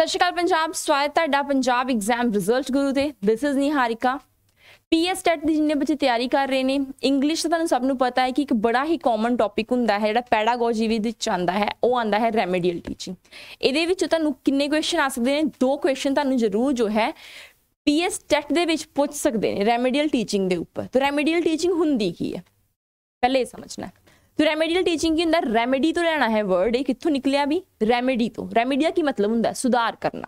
ਸਤਿ ਸ਼੍ਰੀ ਅਕਾਲ ਪੰਜਾਬ ਸਵਾਗਤ ਤੁਹਾਡਾ ਪੰਜਾਬ ਐਗਜ਼ਾਮ ਰਿਜ਼ਲਟ ਗੁਰੂ ਦੇ this is Niharika PS TET ਦੀ ਜਿੰਨੇ ਬੱਚੇ ਤਿਆਰੀ ਕਰ ਰਹੇ ਨੇ ਇੰਗਲਿਸ਼ ਤੁਹਾਨੂੰ ਸਭ ਨੂੰ ਪਤਾ ਹੈ ਕਿ ਇੱਕ ਬੜਾ ਹੀ ਕਾਮਨ ਟੌਪਿਕ ਹੁੰਦਾ ਹੈ ਜਿਹੜਾ ਪੈਡਾਗੋਜੀ ਵਿੱਚ ਚਾਹੁੰਦਾ ਹੈ ਉਹ ਆਂਦਾ ਹੈ ਰੈਮੇਡੀਅਲ ਟੀਚਿੰਗ ਇਹਦੇ ਵਿੱਚ ਤੁਹਾਨੂੰ ਕਿੰਨੇ ਕੁਐਸਚਨ ਆ ਸਕਦੇ ਨੇ ਦੋ ਕੁਐਸਚਨ ਤੁਹਾਨੂੰ ਜ਼ਰੂਰ ਜੋ ਹੈ ਪੀਐਸ ਟੈਟ ਦੇ ਵਿੱਚ ਪੁੱਛ ਸਕਦੇ ਨੇ ਰੈਮੇਡੀਅਲ ਟੀਚਿੰਗ ਦੇ ਉੱਪਰ ਤਾਂ ਰੈਮੇਡੀਅਲ ਟੀਚਿੰਗ ਹੁੰਦੀ ਕੀ ਹੈ ਪਹਿਲੇ ਸਮਝਣਾ ਤੋ ਰੈਮੇਡੀਅਲ ਟੀਚਿੰਗ ਕੀ ਹੁੰਦਾ ਰੈਮੇਡੀ ਤੋਂ ਲੈਣਾ ਹੈ ਵਰਡ ਇਹ ਕਿੱਥੋਂ ਨਿਕਲਿਆ ਵੀ ਰੈਮੇਡੀ ਤੋਂ ਰੈਮੇਡੀਆ ਕੀ ਮਤਲਬ ਹੁੰਦਾ ਸੁਧਾਰ ਕਰਨਾ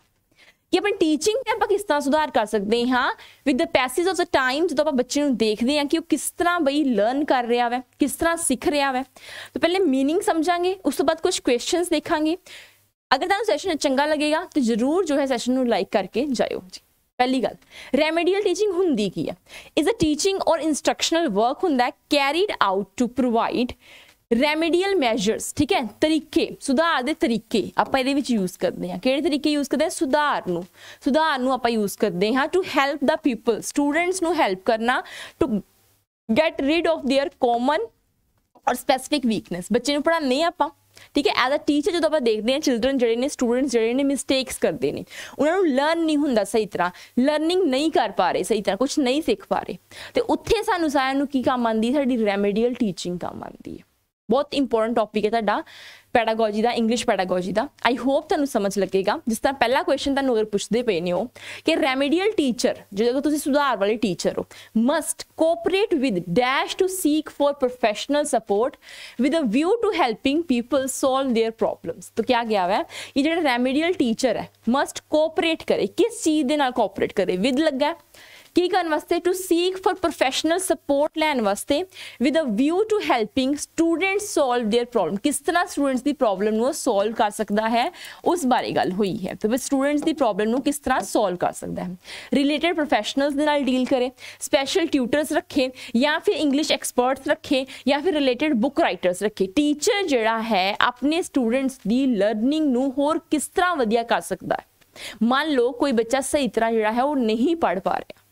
ਕਿ ਆਪਾਂ ਟੀਚਿੰਗ ਤੇ ਆਪਾਂ ਕਿਸ ਤਰ੍ਹਾਂ ਸੁਧਾਰ ਕਰ ਸਕਦੇ ਹਾਂ with the passage of the time ਜਦੋਂ ਆਪਾਂ ਬੱਚੇ ਨੂੰ ਦੇਖਦੇ ਹਾਂ ਕਿ ਉਹ ਕਿਸ ਤਰ੍ਹਾਂ ਬਈ ਲਰਨ ਕਰ ਰਿਹਾ ਵੈ ਕਿਸ ਤਰ੍ਹਾਂ ਸਿੱਖ ਰਿਹਾ ਵੈ ਤਾਂ ਪਹਿਲੇ मीनिंग ਸਮਝਾਂਗੇ ਉਸ ਤੋਂ ਬਾਅਦ ਕੁਝ ਕੁਐਸਚਨਸ ਦੇਖਾਂਗੇ ਅਗਰ ਤੁਹਾਨੂੰ ਸੈਸ਼ਨ ਚੰਗਾ ਲੱਗੇਗਾ ਤਾਂ ਜਰੂਰ ਜੋ ਹੈ ਸੈਸ਼ਨ ਨੂੰ ਲਾਈਕ ਕਰਕੇ ਜਾਇਓ ਪਹਿਲੀ ਗੱਲ ਰੈਮੇਡੀਅਲ ਟੀਚਿੰਗ ਹੁੰਦੀ ਕੀ ਹੈ is a teaching or instructional work ਹੁੰਦਾ ਹੈ carried out to provide remedial measures ਠੀਕ ਹੈ ਤਰੀਕੇ ਸੁਧਾਰ ਦੇ ਤਰੀਕੇ ਆਪਾਂ ਇਹਦੇ ਵਿੱਚ ਯੂਜ਼ ਕਰਦੇ ਹਾਂ ਕਿਹੜੇ ਤਰੀਕੇ ਯੂਜ਼ ਕਰਦੇ ਹਾਂ ਸੁਧਾਰ ਨੂੰ ਸੁਧਾਰ ਨੂੰ ਆਪਾਂ ਯੂਜ਼ ਕਰਦੇ ਹਾਂ to help the people students ਨੂੰ ਹੈਲਪ ਕਰਨਾ to get rid of their common or specific weakness ਬੱਚੇ ਨੂੰ ਨਹੀਂ ਆਪਾਂ ਠੀਕ ਹੈ ਐਜ਼ ਅ ਟੀਚਰ ਜਦੋਂ ਆਪਾਂ ਦੇਖਦੇ ਆ ਚਿਲड्रन ਜਿਹੜੇ ਨੇ ਸਟੂਡੈਂਟਸ ਜਿਹੜੇ ਨੇ ਮਿਸਟੇਕਸ ਕਰਦੇ ਨੇ ਉਹਨਾਂ ਨੂੰ ਲਰਨ ਨਹੀਂ ਹੁੰਦਾ ਸਹੀ ਤਰ੍ਹਾਂ ਲਰਨਿੰਗ ਨਹੀਂ ਕਰ ਪਾ ਰਹੇ ਸਹੀ ਤਰ੍ਹਾਂ ਕੁਝ ਨਹੀਂ ਸਿੱਖ ਪਾ ਰਹੇ ਤੇ ਉੱਥੇ ਸਾਨੂੰ ਸਾਰਿਆਂ ਨੂੰ ਕੀ ਕੰਮ ਆਉਂਦੀ ਸਾਡੀ ਰੈਮੇਡੀਅਲ ਟੀਚਿੰਗ ਕੰਮ ਆਉਂਦੀ ਹੈ ਬਹੁਤ ਇੰਪੋਰਟੈਂਟ ਟੌਪਿਕ ਹੈ ਤੁਹਾਡਾ ਪੈਡਾਗੋਜੀ ਦਾ ਇੰਗਲਿਸ਼ ਪੈਡਾਗੋਜੀ ਦਾ ਆਈ ਹੋਪ ਤੁਹਾਨੂੰ ਸਮਝ ਲੱਗੇਗਾ ਜਿਸ ਤਰ੍ਹਾਂ ਪਹਿਲਾ ਕੁਐਸਚਨ ਤੁਹਾਨੂੰ ਅਗਰ ਪੁੱਛਦੇ ਪਏ ਨੇ ਉਹ ਕਿ ਰੈਮੇਡੀਅਲ ਟੀਚਰ ਜਿਹੜਾ ਤੁਸੀਂ ਸੁਧਾਰ ਵਾਲੇ ਟੀਚਰ ਹੋ must cooperate with dash to seek for professional support with a view to helping people solve their problems ਤਾਂ ਆ ਗਿਆ ਹੈ ਇਹ ਜਿਹੜਾ ਰੈਮੇਡੀਅਲ ਟੀਚਰ ਹੈ ਮਸਟ ਕੋਆਪਰੇਟ ਕਰੇ ਕਿਸ ਚੀਜ਼ ਦੇ ਨਾਲ ਕੋਆਪਰੇਟ ਕਰੇ ਵਿਦ ਲੱਗਾ ਕੀ ਕਰਨ ਵਾਸਤੇ to seek for professional support ਲੈਣ ਵਾਸਤੇ with a view to helping students solve their problem ਕਿਸ ਤਰ੍ਹਾਂ ਸਟੂਡੈਂਟਸ ਦੀ ਪ੍ਰੋਬਲਮ ਨੂੰ ਸੋਲਵ ਕਰ ਸਕਦਾ ਹੈ ਉਸ ਬਾਰੇ ਗੱਲ ਹੋਈ ਹੈ ਤੇ ਸਟੂਡੈਂਟਸ ਦੀ ਪ੍ਰੋਬਲਮ ਨੂੰ ਕਿਸ ਤਰ੍ਹਾਂ ਸੋਲਵ ਕਰ ਸਕਦਾ ਹੈ ਰਿਲੇਟਡ ਪ੍ਰੋਫੈਸ਼ਨਲਸ ਦੇ ਨਾਲ ਡੀਲ ਕਰੇ ਸਪੈਸ਼ਲ ਟਿਊਟਰਸ ਰੱਖੇ ਜਾਂ ਫਿਰ ਇੰਗਲਿਸ਼ ਐਕਸਪਰਟਸ ਰੱਖੇ ਜਾਂ ਫਿਰ ਰਿਲੇਟਡ ਬੁੱਕ ਰਾਈਟਰਸ ਰੱਖੇ ਟੀਚਰ ਜਿਹੜਾ ਹੈ ਆਪਣੇ ਸਟੂਡੈਂਟਸ ਦੀ ਲਰਨਿੰਗ ਨੂੰ ਹੋਰ ਕਿਸ ਤਰ੍ਹਾਂ ਵਧੀਆ ਕਰ ਸਕਦਾ ਹੈ ਮੰਨ ਲਓ ਕੋਈ ਬੱਚਾ ਸਹੀ ਤਰ੍ਹਾਂ ਜਿਹੜਾ ਹੈ ਉਹ ਨਹੀਂ ਪੜ੍ਹ ਪਾ ਰਿਹਾ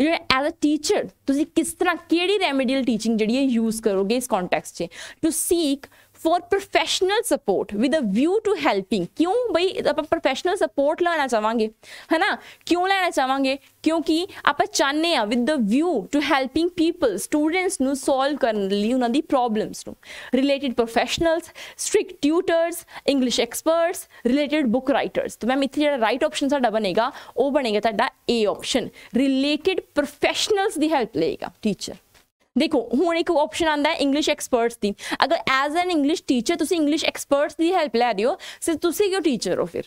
ਜਿਹੜੇ ਐਜ਼ ਅ ਟੀਚਰ ਤੁਸੀਂ ਕਿਸ ਤਰ੍ਹਾਂ ਕਿਹੜੀ ਰੈਮੇਡੀਅਲ ਟੀਚਿੰਗ ਜਿਹੜੀ ਹੈ ਯੂਜ਼ ਕਰੋਗੇ ਇਸ ਕੰਟੈਕਸਟ 'ਚ to seek for professional support with a view to helping ਕਿਉਂ ਬਈ ਆਪਾਂ ਪ੍ਰੋਫੈਸ਼ਨਲ ਸਪੋਰਟ ਲੈਣਾ ਚਾਹਾਂਗੇ ਹੈਨਾ ਕਿਉਂ ਲੈਣਾ ਚਾਹਾਂਗੇ ਕਿਉਂਕਿ ਆਪਾਂ ਚਾਹਨੇ ਆ with a view to helping people students ਨੂੰ ਸੋਲਵ ਕਰਨ ਲਈ ਉਹਨਾਂ ਦੀ ਪ੍ਰੋਬਲਮਸ ਨੂੰ related professionals strict tutors English experts related book writers ਤਾਂ ਮੈਮ ਇੱਥੇ ਜਿਹੜਾ ਰਾਈਟ ਆਪਸ਼ਨ ਸਾਡਾ ਬਣੇਗਾ ਉਹ ਬਣੇਗਾ ਤੁਹਾਡਾ ਏ ਆਪਸ਼ਨ ਰਿਲੇਟਡ ਪ੍ਰੋਫੈਸ਼ਨਲਸ ਦੀ ਹੈਲਪ ਲਏਗਾ ਟੀਚਰ ਦੇਖੋ ਹੁਣ ਇੱਕ ਆਪਸ਼ਨ ਆਂਦਾ ਹੈ ਇੰਗਲਿਸ਼ ਐਕਸਪਰਟਸ ਦੀ ਅਗਰ ਐਜ਼ ਐਨ ਇੰਗਲਿਸ਼ ਟੀਚਰ ਤੁਸੀਂ ਇੰਗਲਿਸ਼ ਐਕਸਪਰਟਸ ਦੀ ਹੈਲਪ ਲੈ ਰਹੇ ਹੋ ਸਿਰ ਤੁਸੀਂ ਕਿਉਂ ਟੀਚਰ ਹੋ ਫਿਰ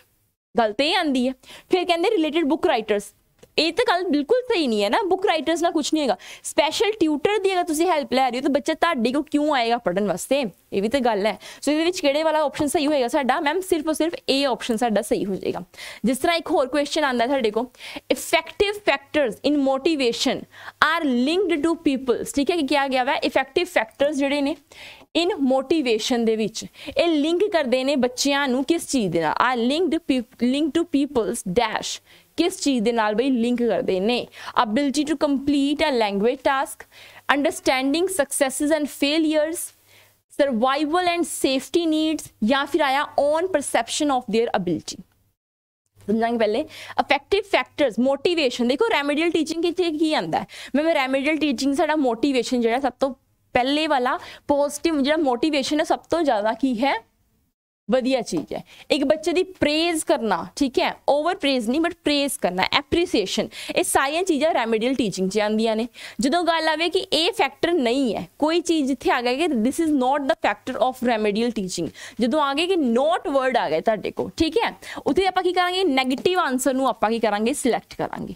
ਗਲਤੀ ਆਂਦੀ ਹੈ ਫਿਰ ਕਹਿੰਦੇ ਰਿਲੇਟਡ ਬੁੱਕ ਰਾਈਟਰਸ ਇਹ ਤਾਂ ਗੱਲ ਬਿਲਕੁਲ ਸਹੀ ਨਹੀਂ ਹੈ ਨਾ ਬੁੱਕ ਰਾਈਟਰਸ ਨਾਲ ਕੁਝ ਨਹੀਂ ਹੈਗਾ ਸਪੈਸ਼ਲ ਟਿਊਟਰ ਦੀ ਅਗਰ ਤੁਸੀਂ ਹੈਲਪ ਲੈ ਰਹੇ ਹੋ ਤਾਂ ਬੱਚਾ ਤੁਹਾਡੇ ਕੋ ਕਿਉਂ ਆਏਗਾ ਪੜਨ ਵਾਸਤੇ ਇਹ ਵੀ ਤਾਂ ਗੱਲ ਹੈ ਸੋ ਇਹਦੇ ਵਿੱਚ ਕਿਹੜੇ ਵਾਲਾ ਆਪਸ਼ਨ ਸਹੀ ਹੋਏਗਾ ਸਾਡਾ ਮੈਮ ਸਿਰਫ ਸਿਰਫ ਏ ਆਪਸ਼ਨ ਸਾਡਾ ਸਹੀ ਹੋ ਜਾਏਗਾ ਜਿਸ ਤਰ੍ਹਾਂ ਇੱਕ ਹੋਰ ਕੁਐਸਚਨ ਆਂਦਾ ਸਾਡੇ ਕੋ effective factors in motivation are linked to peoples ਠੀਕ ਹੈ ਕਿ ਕਿਹਾ ਗਿਆ ਹੈ ਇਫੈਕਟਿਵ ਫੈਕਟਰਸ ਜਿਹੜੇ ਨੇ ਇਨ ਮੋਟੀਵੇਸ਼ਨ ਦੇ ਵਿੱਚ ਇਹ ਲਿੰਕ ਕਰਦੇ ਨੇ ਬੱਚਿਆਂ ਨੂੰ ਕਿਸ ਚੀਜ਼ ਦੇ ਨਾਲ ਆ linked link to peoples dash किस चीज़ के नाल बई लिंक करते हैं ability to complete a language task understanding successes and failures survival and safety needs या फिर आया on perception of their ability समझाएंगे पहले अफेक्टिव फैक्टर्स मोटिवेशन देखो रेमेडियल टीचिंग की आंदा है मैं रेमेडियल टीचिंग सा मोटिवेशन जो सब तो पहले वाला पॉजिटिव जो मोटिवेशन है सब तो ज़्यादा की है ਵਧੀਆ ਚੀਜ਼ ਹੈ ਇੱਕ ਬੱਚੇ ਦੀ ਪ੍ਰੇਜ਼ ਕਰਨਾ ਠੀਕ ਹੈ ਓਵਰ ਪ੍ਰੇਜ਼ ਨਹੀਂ ਬਟ ਪ੍ਰੇਜ਼ ਕਰਨਾ ਐਪਰੀਸੀਏਸ਼ਨ ਇਹ ਸਾਰੀਆਂ ਚੀਜ਼ਾਂ ਰੈਮੇਡੀਅਲ ਟੀਚਿੰਗ 'ਚ ਆਉਂਦੀਆਂ ਨੇ ਜਦੋਂ ਗੱਲ ਆਵੇ ਕਿ ਇਹ ਫੈਕਟਰ ਨਹੀਂ ਹੈ ਕੋਈ ਚੀਜ਼ ਜਿੱਥੇ ਆ ਗਿਆ ਕਿ this is not the factor of remedial teaching ਜਦੋਂ ਆ ਗਿਆ ਕਿ ਨੋਟ ਵਰਡ ਆ ਗਿਆ ਤੁਹਾਡੇ ਕੋ ਠੀਕ ਹੈ ਉੱਥੇ ਆਪਾਂ ਕੀ ਕਰਾਂਗੇ 네ਗੇਟਿਵ ਆਨਸਰ ਨੂੰ ਆਪਾਂ ਕੀ ਕਰਾਂਗੇ ਸਿਲੈਕਟ ਕਰਾਂਗੇ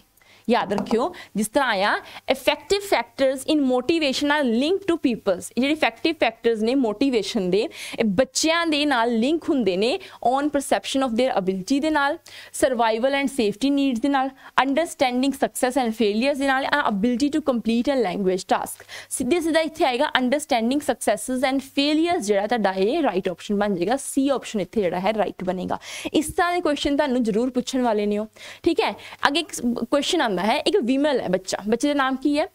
ਯਾਦ ਰੱਖਿਓ ਜਿਸ ਤਰ੍ਹਾਂ ਆ effective factors in motivation are link to peoples ਜਿਹੜੇ ਇਫੈਕਟਿਵ ਫੈਕਟਰਸ ਨੇ ਮੋਟੀਵੇਸ਼ਨ ਦੇ ਇਹ ਬੱਚਿਆਂ ਦੇ ਨਾਲ ਲਿੰਕ ਹੁੰਦੇ ਨੇ on perception of their ability ਦੇ ਨਾਲ ਸਰਵਾਈਵਲ ਐਂਡ ਸੇਫਟੀ ਨੀਡਸ ਦੇ ਨਾਲ ਅੰਡਰਸਟੈਂਡਿੰਗ ਸਕਸੈਸ ਐਂਡ ਫੇਲਿਅਰਸ ਦੇ ਨਾਲ and ability to complete a language task ਸਿੱਧੇ ਸਿੱਧਾ ਇੱਥੇ ਆਏਗਾ ਅੰਡਰਸਟੈਂਡਿੰਗ ਸਕਸੈਸਸ ਐਂਡ ਫੇਲਿਅਰਸ ਜਿਹੜਾ ਤੁਹਾਡਾ ਇਹ ਰਾਈਟ ਆਪਸ਼ਨ ਬਣ ਜਾਏਗਾ ਸੀ ਆਪਸ਼ਨ ਇੱਥੇ ਜਿਹੜਾ ਹੈ ਰਾਈਟ ਬਣੇਗਾ ਇਸ ਤਰ੍ਹਾਂ ਦੇ ਕੁਐਸਚਨ ਤੁਹਾਨੂੰ ਜ਼ਰੂਰ ਪੁੱਛਣ ਵਾਲੇ ਨੇ ਹੋ ਠੀਕ ਹੈ ਅੱਗੇ ਇੱਕ ਕੁਐਸਚਨ ਆਂਦਾ ਹੋਣਾ ਹੈ ਇੱਕ ਵਿਮਲ ਹੈ ਬੱਚਾ ਬੱਚੇ ਦਾ ਨਾਮ ਕੀ ਹੈ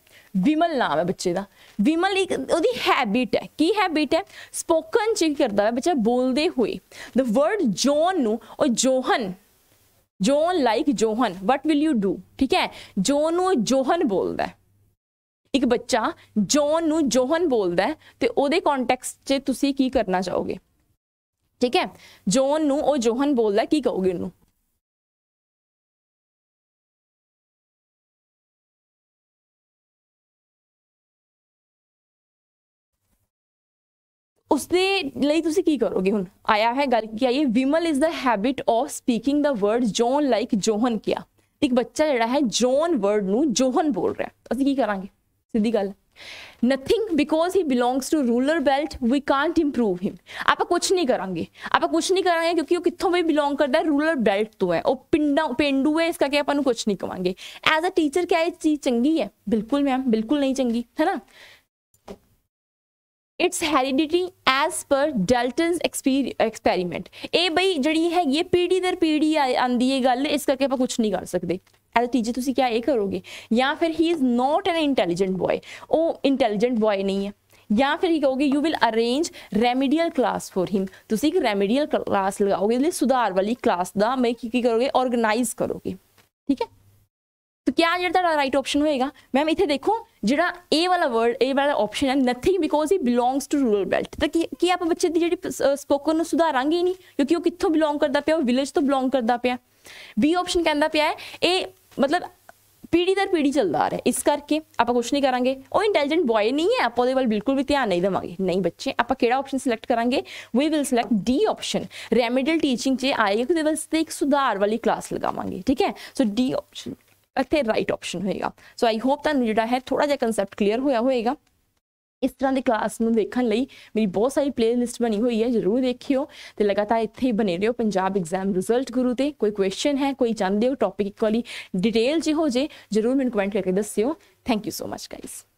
ਵਿਮਲ ਨਾਮ ਹੈ ਬੱਚੇ ਦਾ ਵਿਮਲ ਇੱਕ ਉਹਦੀ ਹੈਬਿਟ ਹੈ ਕੀ ਹੈਬਿਟ ਹੈ ਸਪੋਕਨ ਚ ਕਰਦਾ ਹੈ ਬੱਚਾ ਬੋਲਦੇ ਹੋਏ ਦ ਵਰਡ ਜੋਨ ਨੂੰ ਉਹ John zone like John what will you do ਠੀਕ ਹੈ ਜੋਨ ਨੂੰ ਜੋਹਨ ਬੋਲਦਾ ਹੈ ਇੱਕ ਬੱਚਾ ਜੋਨ ਨੂੰ ਜੋਹਨ ਬੋਲਦਾ ਹੈ ਤੇ ਉਹਦੇ ਕੰਟੈਕਸਟ 'ਚ ਤੁਸੀਂ ਕੀ ਕਰਨਾ ਚਾਹੋਗੇ ਠੀਕ ਹੈ ਜੋਨ ਨੂੰ ਉਹ ਜੋਹਨ ਬੋਲਦਾ ਕੀ ਕਹੋਗੇ ਉਹਨੂੰ ਉਸ ਦੇ ਲਈ ਤੁਸੀਂ ਕੀ ਕਰੋਗੇ ਹੁਣ ਆਇਆ ਹੈ ਗੱਲ ਕੀ Vimal is the habit of speaking the word zone like John किया एक बच्चा ਬੱਚਾ है जोन वर्ड ਵਰਡ जोहन बोल रहा है ਅਸੀਂ तो की ਕਰਾਂਗੇ सीधी गल nothing because he belongs to rural belt we can't improve him आप कुछ नहीं करेंगे आप कुछ नहीं करेंगे क्योंकि वो कितों भी बिलोंग करता है रूरल बेल्ट तो है और पिंडा पेंडू है इसका क्या अपन कुछ नहीं कहेंगे एज अ टीचर क्या ये चीज चंगी है बिल्कुल मैम बिल्कुल नहीं चंगी है ना it's heredity as per Dalton experiment ए बई जी है पीढ़ी दर पीढ़ी आँदी है गल इस करके आप कुछ नहीं कर सकते एज टीचर तुम क्या ये करोगे या फिर he is not an intelligent boy वो इंटेलीजेंट बॉय नहीं है या फिर ही कहोगे you will arrange remedial class for him तुम एक रेमिडियल क्लास लगाओगे सुधार वाली क्लास का मैं करोगे ऑर्गेनाइज करोगे ठीक है ਤੋ ਕਿਆ ਜਿਹੜਾ ਤੁਹਾਡਾ ਰਾਈਟ ਆਪਸ਼ਨ ਹੋਏਗਾ ਮੈਮ ਇੱਥੇ ਦੇਖੋ ਜਿਹੜਾ A ਵਾਲਾ ਵਰਡ A ਵਾਲਾ ਆਪਸ਼ਨ ਹੈ nothing because he belongs to rural belt ਤਾਂ ਕੀ ਕੀ ਆਪਾਂ ਬੱਚੇ ਦੀ ਜਿਹੜੀ ਸਪੋਕਨ ਨੂੰ ਸੁਧਾਰਾਂਗੇ ਨਹੀਂ ਕਿਉਂਕਿ ਉਹ ਕਿੱਥੋਂ ਬਿਲੋਂਗ ਕਰਦਾ ਪਿਆ ਉਹ ਵਿਲੇਜ ਤੋਂ ਬਿਲੋਂਗ ਕਰਦਾ ਪਿਆ B ਆਪਸ਼ਨ ਕਹਿੰਦਾ ਪਿਆ ਹੈ ਇਹ ਮਤਲਬ ਪੀੜੀ ਦਰ ਪੀੜੀ ਚੱਲਦਾ ਆ ਰਿਹਾ ਇਸ ਕਰਕੇ ਆਪਾਂ ਕੁਝ ਨਹੀਂ ਕਰਾਂਗੇ ਉਹ ਇੰਟੈਲੀਜੈਂਟ ਬॉय ਨਹੀਂ ਹੈ ਆਪਾਂ ਉਹਦੇ ਵੱਲ ਬਿਲਕੁਲ ਵੀ ਧਿਆਨ ਨਹੀਂ ਦੇਵਾਂਗੇ ਨਹੀਂ ਬੱਚੇ ਆਪਾਂ ਕਿਹੜਾ ਆਪਸ਼ਨ ਸਿਲੈਕਟ ਕਰਾਂਗੇ we will select D option remedial teaching ਜੇ ਆਏਗਾ ਕਿ ਉਹਦੇ ਵਾਸਤੇ ਇੱਕ ਸੁਧਾਰ ਵਾਲੀ ਕਲਾਸ ਲਗਾਵਾਂਗੇ ਠੀਕ ਹੈ ਸੋ ਡੀ ਆਪਸ਼ਨ ਇੱਥੇ ਰਾਈਟ ਆਪਸ਼ਨ ਹੋਏਗਾ ਸੋ ਆਈ ਹੋਪ ਤੁਹਾਨੂੰ ਜਿਹੜਾ ਹੈ ਥੋੜਾ ਜਿਹਾ ਕਨਸੈਪਟ ਕਲੀਅਰ ਹੋਇਆ ਹੋਏਗਾ ਇਸ ਤਰ੍ਹਾਂ ਦੀ ਕਲਾਸ ਨੂੰ ਦੇਖਣ ਲਈ ਮੇਰੀ ਬਹੁਤ ਸਾਰੀ ਪਲੇਲਿਸਟ ਬਣੀ ਹੋਈ ਹੈ ਜਰੂਰ ਦੇਖਿਓ ਤੇ ਲਗਾਤਾਰ ਇੱਥੇ ਹੀ ਬਨੇ ਰਹੋ ਪੰਜਾਬ ਐਗਜ਼ਾਮ ਰਿਜ਼ਲਟ ਗੁਰੂ ਤੇ ਕੋਈ ਕੁਐਸਚਨ ਹੈ ਕੋਈ ਚਾਹੁੰਦੇ ਹੋ ਟੌਪਿਕ ਇਕੁਅਲੀ ਡਿਟੇਲ ਜਿਹੋ ਜੇ ਜਰੂਰ ਮੈਨੂੰ ਕਮੈਂਟ ਕਰਕੇ ਦੱਸਿਓ thank you so much guys